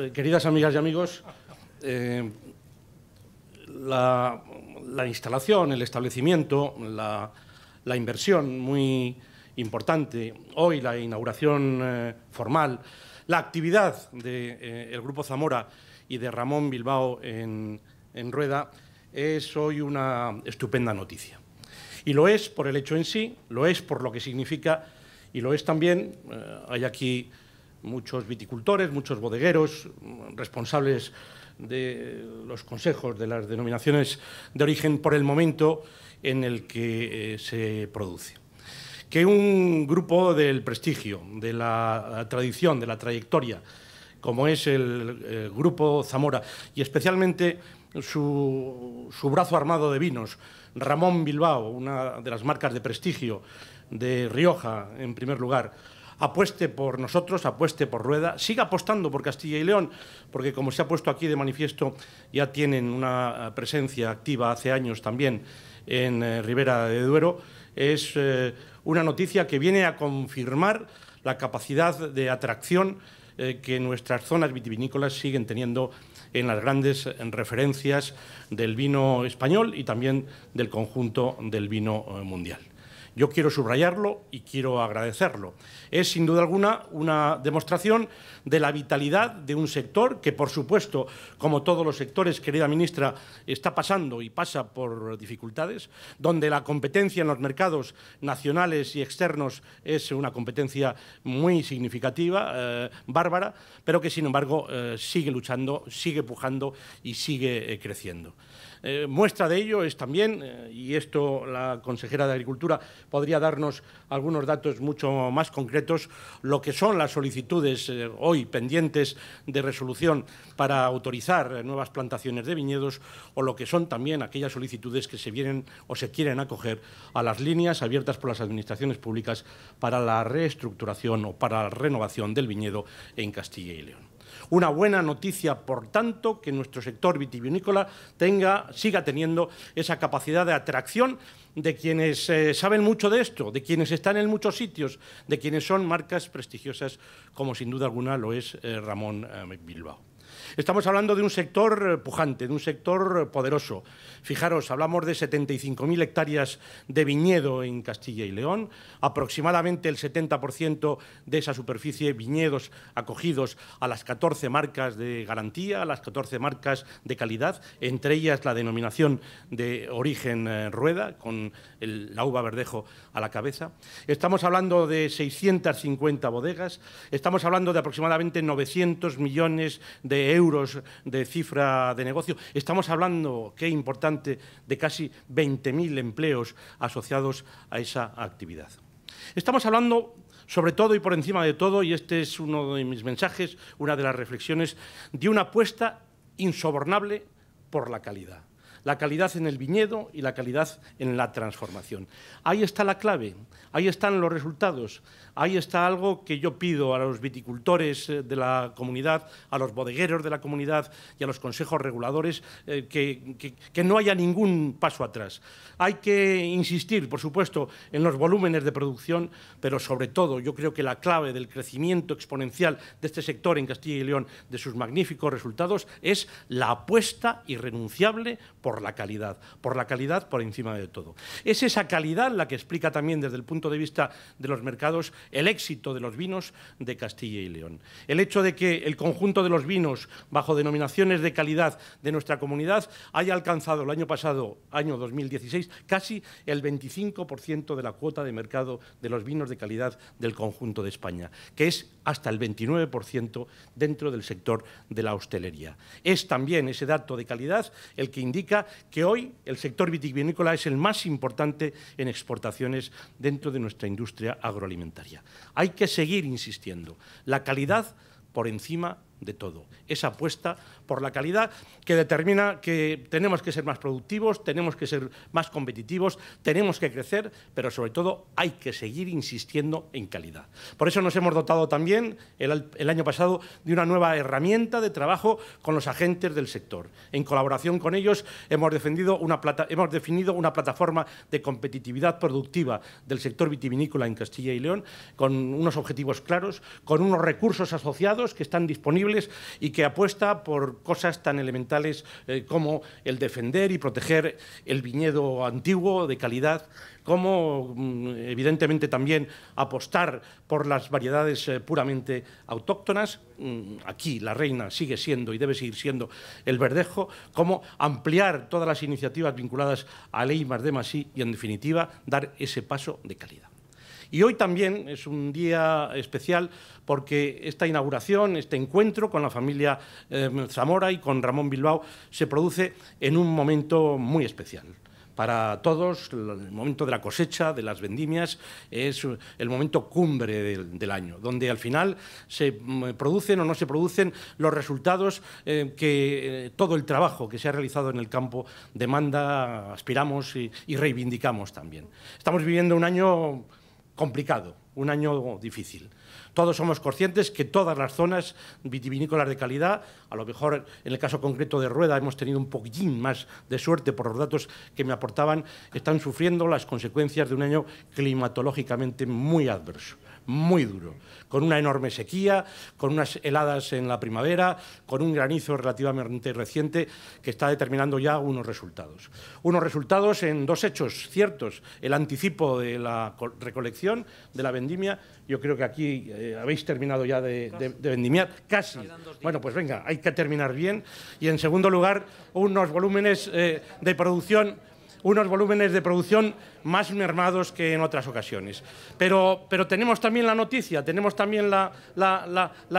Eh, queridas amigas y amigos, eh, la, instalación, el establecimiento, la, inversión muy importante, hoy la inauguración eh, formal, la actividad del de, Grupo Zamora y de Ramón Bilbao en, en Rueda es hoy una estupenda noticia. Y lo es por el hecho en sí, lo es por lo que significa y lo es también, hay aquí muchos viticultores, muchos bodegueros, responsables de los consejos de las denominaciones de origen por el momento en el que eh, se produce. Que un grupo del prestigio, de la tradición, de la trayectoria, como es el, grupo Zamora, y especialmente su brazo armado de vinos, Ramón Bilbao, una de las marcas de prestigio de Rioja, en primer lugar, apueste por nosotros, apueste por Rueda, siga apostando por Castilla y León, porque como se ha puesto aquí de manifiesto, ya tienen una eh, presencia activa hace años también en eh, Ribera de Duero. Es eh, una noticia que viene a confirmar la capacidad de atracción que nuestras zonas vitivinícolas siguen teniendo en las grandes referencias del vino español y también del conjunto del vino mundial. Yo quiero subrayarlo y quiero agradecerlo. Es sin duda alguna una demostración de la vitalidad de un sector que, por supuesto, como todos los sectores, querida ministra, está pasando y pasa por dificultades, donde la competencia en los mercados nacionales y externos es una competencia muy significativa, eh, bárbara, pero que, sin embargo, eh, sigue luchando, sigue pujando y sigue eh, creciendo. Eh, muestra de ello es también, eh, y esto la consejera de Agricultura podría darnos algunos datos mucho más concretos, lo que son las solicitudes eh, hoy pendientes de resolución para autorizar nuevas plantaciones de viñedos o lo que son también aquellas solicitudes que se vienen o se quieren acoger a las líneas abiertas por las administraciones públicas para la reestructuración o para la renovación del viñedo en Castilla y León. Una buena noticia, por tanto, que nuestro sector vitivinícola tenga, siga teniendo esa capacidad de atracción de quienes eh, saben mucho de esto, de quienes están en muchos sitios, de quienes son marcas prestigiosas, como sin duda alguna lo es eh, Ramón eh, Bilbao. Estamos hablando de un sector eh, pujante, de un sector eh, poderoso. Fijaros, hablamos de 75.000 hectáreas de viñedo en Castilla y León, aproximadamente el 70% de esa superficie viñedos acogidos a las 14 marcas de garantía, a las 14 marcas de calidad, entre ellas la denominación de origen eh, rueda, con la uva verdejo a la cabeza. Estamos hablando de 650 bodegas, estamos hablando de aproximadamente 900 millones de euros euros de cifra de negocio. Estamos hablando, qué importante, de casi 20.000 empleos asociados a esa actividad. Estamos hablando sobre todo y por encima de todo, y este es uno de mis mensajes, una de las reflexiones, de una apuesta insobornable por la calidad la calidad en el viñedo y la calidad en la transformación. Ahí está la clave, ahí están los resultados, ahí está algo que yo pido a los viticultores eh, de la comunidad, a los bodegueros de la comunidad y a los consejos reguladores, eh, que, no haya ningún paso atrás. Hay que insistir, por supuesto, en los volúmenes de producción, pero sobre todo yo creo que la clave del crecimiento exponencial de este sector en Castilla y León, de sus magníficos resultados, es la apuesta irrenunciable por la calidad, por la calidad por encima de todo. Es esa calidad la que explica también desde el punto de vista de los mercados el éxito de los vinos de Castilla y León. El hecho de que el conjunto de los vinos bajo denominaciones de calidad de nuestra comunidad haya alcanzado el año pasado, año 2016, casi el 25% de la cuota de mercado de los vinos de calidad del conjunto de España, que es hasta el 29% dentro del sector de la hostelería. Es también ese dato de calidad el que indica que hoy el sector vitivinícola es el más importante en exportaciones dentro de nuestra industria agroalimentaria. Hay que seguir insistiendo. La calidad por encima de todo. Esa apuesta por la calidad que determina que tenemos que ser más productivos, tenemos que ser más competitivos, tenemos que crecer, pero sobre todo hay que seguir insistiendo en calidad. Por eso nos hemos dotado también el, año pasado de una nueva herramienta de trabajo con los agentes del sector. En colaboración con ellos hemos, defendido una plata, hemos definido una plataforma de competitividad productiva del sector vitivinícola en Castilla y León con unos objetivos claros, con unos recursos asociados que están disponibles y que apuesta por cosas tan elementales eh, como el defender y proteger el viñedo antiguo de calidad, como mm, evidentemente también apostar por las variedades eh, puramente autóctonas, mm, aquí la reina sigue siendo y debe seguir siendo el verdejo, como ampliar todas las iniciativas vinculadas a ley más de y, en definitiva, dar ese paso de calidad. Y hoy también es un día especial porque esta inauguración, este encuentro con la familia eh, Zamora y con Ramón Bilbao se produce en un momento muy especial para todos, el momento de la cosecha, de las vendimias, es el momento cumbre del, año, donde al final se mm, producen o no se producen los resultados eh, que eh, todo el trabajo que se ha realizado en el campo demanda, aspiramos y reivindicamos también. Estamos viviendo un año complicado, un año difícil. Todos somos conscientes que todas las zonas vitivinícolas de calidad, a lo mejor en el caso concreto de Rueda hemos tenido un poquillín más de suerte por los datos que me aportaban, están sufriendo las consecuencias de un año climatológicamente muy adverso muy duro, con una enorme sequía, con unas heladas en la primavera, con un granizo relativamente reciente que está determinando ya unos resultados. Unos resultados en dos hechos ciertos, el anticipo de la recolección de la vendimia, yo creo que aquí eh, habéis terminado ya de, vendimiar, casi. Bueno, pues venga, hay que terminar bien. Y en segundo lugar, unos volúmenes eh, de producción unos volúmenes de producción más mermados que en otras ocasiones. Pero, pero tenemos también la noticia, tenemos también la,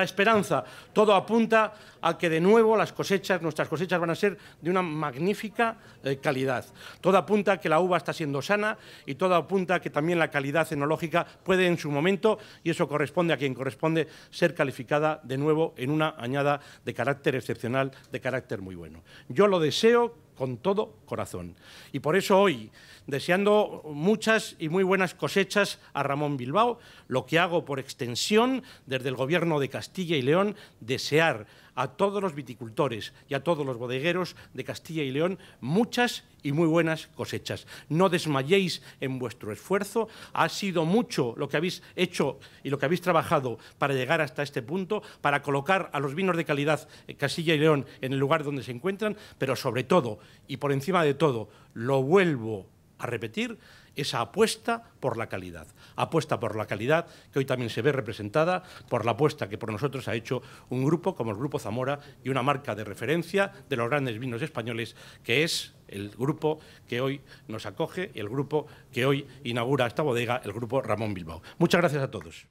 esperanza. Todo apunta a que de nuevo las cosechas, nuestras cosechas van a ser de una magnífica eh, calidad. Todo apunta a que la uva está siendo sana y todo apunta a que también la calidad enológica puede en su momento, y eso corresponde a quien corresponde, ser calificada de nuevo en una añada de carácter excepcional, de carácter muy bueno. Yo lo deseo con todo corazón. Y por eso hoy, deseando muchas y muy buenas cosechas a Ramón Bilbao, lo que hago por extensión desde el Gobierno de Castilla y León, desear a todos los viticultores y a todos los bodegueros de Castilla y León muchas y muy buenas cosechas. No desmayéis en vuestro esfuerzo. Ha sido mucho lo que habéis hecho y lo que habéis trabajado para llegar hasta este punto, para colocar a los vinos de calidad Castilla y León en el lugar donde se encuentran, pero sobre todo y por encima de todo, lo vuelvo a repetir esa apuesta por la calidad. Apuesta por la calidad que hoy también se ve representada por la apuesta que por nosotros ha hecho un grupo como el Grupo Zamora y una marca de referencia de los grandes vinos españoles que es el grupo que hoy nos acoge, el grupo que hoy inaugura esta bodega, el Grupo Ramón Bilbao. Muchas gracias a todos.